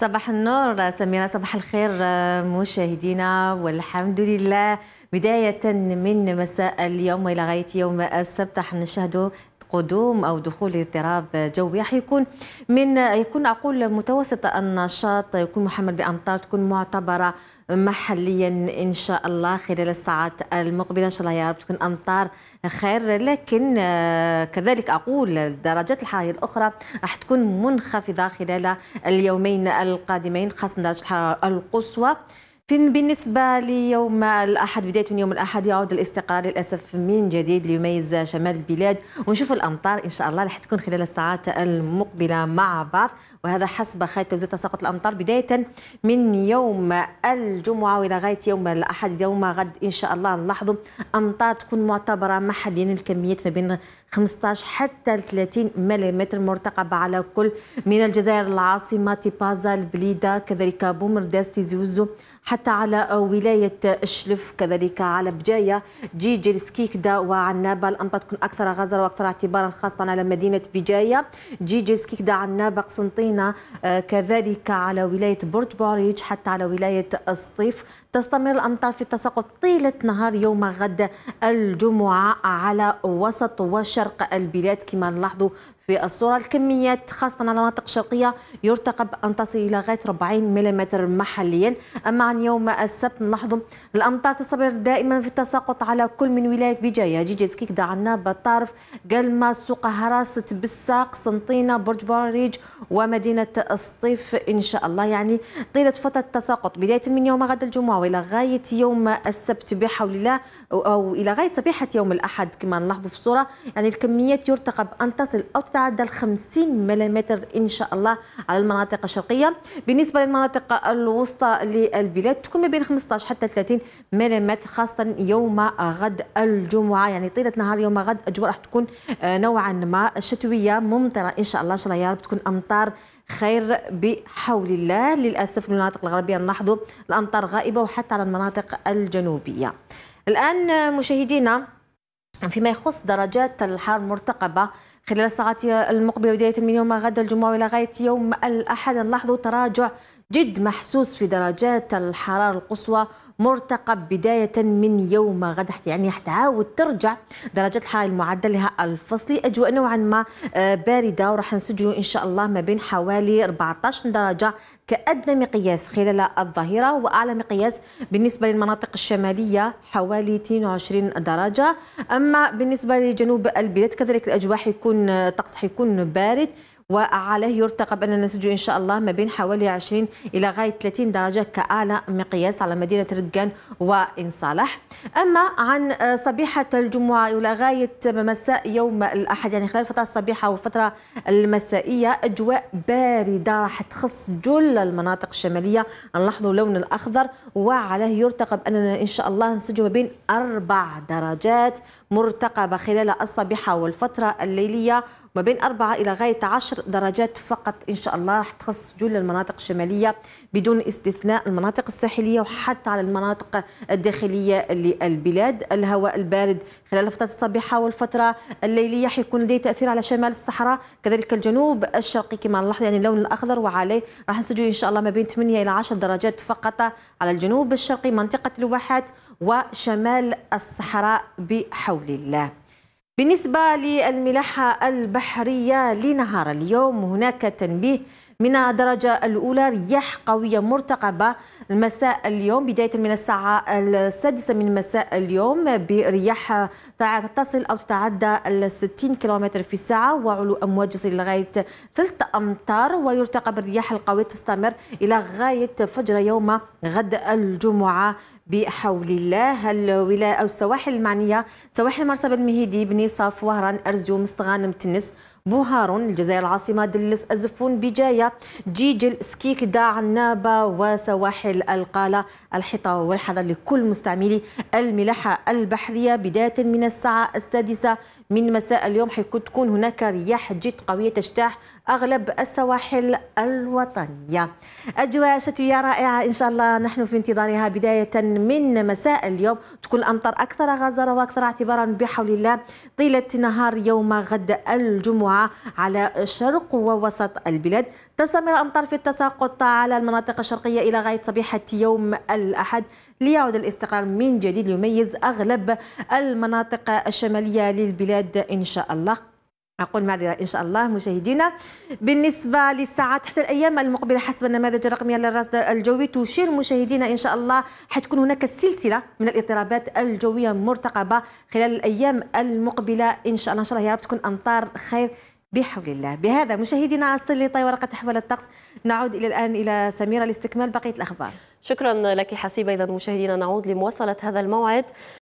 صباح النور سميرة صباح الخير مشاهدينا والحمد لله بداية من مساء اليوم إلى غاية يوم السبت راح قدوم او دخول اضطراب جوي حيكون من يكون اقول متوسط النشاط يكون محمل بامطار تكون معتبره محليا ان شاء الله خلال الساعات المقبله ان شاء الله يا رب تكون امطار خير لكن آه، كذلك اقول درجات الحراره الاخرى راح تكون منخفضه خلال اليومين القادمين خاصه درجه الحراره القصوى بالنسبة ليوم الأحد بداية من يوم الأحد يعود الاستقرار للأسف من جديد ليميز شمال البلاد ونشوف الأمطار إن شاء الله راح تكون خلال الساعات المقبلة مع بعض وهذا حسب خيط توزيع تساقط الأمطار بداية من يوم الجمعة ولغاية يوم الأحد يوم غد إن شاء الله نلاحظوا أمطار تكون معتبرة محليا الكميات ما بين 15 حتى 30 ملم مرتقبة على كل من الجزائر العاصمة تيبازا البليدة كذلك بومرداس تيزوزو حتى على ولاية الشلف كذلك على بجاية جي سكيكدا وعنابة تكون أكثر غزر وأكثر اعتبارا خاصة على مدينة بجاية جي سكيكدا عنابة قسنطينة آه، كذلك على ولاية برج بوريج حتى على ولاية السطيف تستمر الأمطار في التساقط طيلة نهار يوم غد الجمعة على وسط وشرق البلاد كما نلاحظوا في الصورة الكميات خاصة على المناطق الشرقية يرتقب أن تصل إلى غاية 40 ملم محليا أما عن يوم السبت نلاحظ الأمطار تستمر دائما في التساقط على كل من ولاية بجاية جيجيز كيكدا عناب طارف قلمة سوق هراس تبساق سنطينة برج بوريج ومدينة السطيف إن شاء الله يعني طيلة فترة التساقط بداية من يوم غد الجمعة وإلى غاية يوم السبت بحول الله أو إلى غاية صبيحة يوم الأحد كما نلاحظ في الصورة يعني الكميات يرتقب أن تصل أو تتعدى 50 ملم إن شاء الله على المناطق الشرقية بالنسبة للمناطق الوسطى للبلاد تكون ما بين 15 حتى 30 ملم خاصة يوم غد الجمعة يعني طيلة نهار يوم غد أجواء راح تكون آه، نوعا ما شتوية ممطرة إن شاء الله إن شاء الله يا رب تكون أمطار خير بحول الله للأسف المناطق الغربية نلاحظوا الأمطار غائبة وحتى على المناطق الجنوبية الآن مشاهدينا فيما يخص درجات الحرارة المرتقبة خلال الساعات المقبلة بداية من يوم غد الجمعة وإلى غاية يوم الأحد نلاحظ تراجع جد محسوس في درجات الحرارة القصوى مرتقب بداية من يوم غد يعني حتعاود ترجع درجات الحرارة المعدلة الفصلي أجواء نوعا ما آه، باردة وراح نسجل إن شاء الله ما بين حوالي 14 درجة كأدنى مقياس خلال الظهيرة وأعلى مقياس بالنسبة للمناطق الشمالية حوالي 22 درجة أما بالنسبة لجنوب البلاد كذلك الأجواء حيكون الطقس آه، حيكون بارد وعليه يرتقب أن نسجو إن شاء الله ما بين حوالي 20 إلى غاية 30 درجة كأعلى مقياس على مدينة رقان وإن صالح أما عن صبيحة الجمعة إلى غاية مساء يوم الأحد يعني خلال فترة الصبيحة والفترة المسائية أجواء باردة راح تخص جل المناطق الشمالية نلاحظوا اللون الأخضر وعليه يرتقب أننا إن شاء الله نسجو ما بين أربع درجات مرتقبة خلال الصبيحة والفترة الليلية ما بين أربعة إلى غاية عشر درجات فقط إن شاء الله راح تخص جل المناطق الشمالية بدون استثناء المناطق الساحلية وحتى على المناطق الداخلية للبلاد الهواء البارد خلال فترة الصبيحة والفترة الليلية حيكون لديه تأثير على شمال الصحراء كذلك الجنوب الشرقي كما نلاحظ يعني اللون الأخضر وعليه راح نسجل إن شاء الله ما بين 8 إلى 10 درجات فقط على الجنوب الشرقي منطقة الواحات وشمال الصحراء بحول الله بالنسبة للملاحة البحرية لنهار اليوم هناك تنبيه من الدرجة الأولى رياح قوية مرتقبة المساء اليوم بداية من الساعة السادسة من مساء اليوم برياح تصل أو تتعدى ال 60 كم في الساعة وعلو أمواج لغاية ثلث أمتار ويرتقب الرياح القوية تستمر إلى غاية فجر يوم غد الجمعة بحول الله الولاية أو السواحل المعنية سواحل مرسى بن مهيدي بني صاف وهران أرزيوم استغانم تنس بوهارون الجزائر العاصمة دلس الزفون بجاية جيجل سكيك داع النابة وسواحل القالة الحطة والحذر لكل مستعملي الملاحة البحرية بداية من الساعة السادسة من مساء اليوم حيكون تكون هناك رياح جد قوية تجتاح أغلب السواحل الوطنية أجواء شتوية رائعة إن شاء الله نحن في انتظارها بداية من مساء اليوم تكون الأمطار أكثر غزارة وأكثر اعتبارا بحول الله طيلة نهار يوم غد الجمعة على شرق ووسط البلاد تستمر الأمطار في التساقط على المناطق الشرقية إلى غاية صبيحة يوم الأحد ليعود الاستقرار من جديد يميز أغلب المناطق الشمالية للبلاد إن شاء الله أقول معذرة إن شاء الله مشاهدينا بالنسبة للساعات حتى الأيام المقبلة حسب النماذج الرقمية للرصد الجوي تشير مشاهدينا إن شاء الله حتكون هناك سلسلة من الاضطرابات الجوية مرتقبة خلال الأيام المقبلة إن شاء الله إن شاء الله يا رب تكون أمطار خير بحول الله بهذا مشاهدينا أصل طي ورقة أحوال الطقس نعود إلى الآن إلى سميرة لاستكمال بقية الأخبار شكرا لك حسيبة إذا مشاهدينا نعود لمواصلة هذا الموعد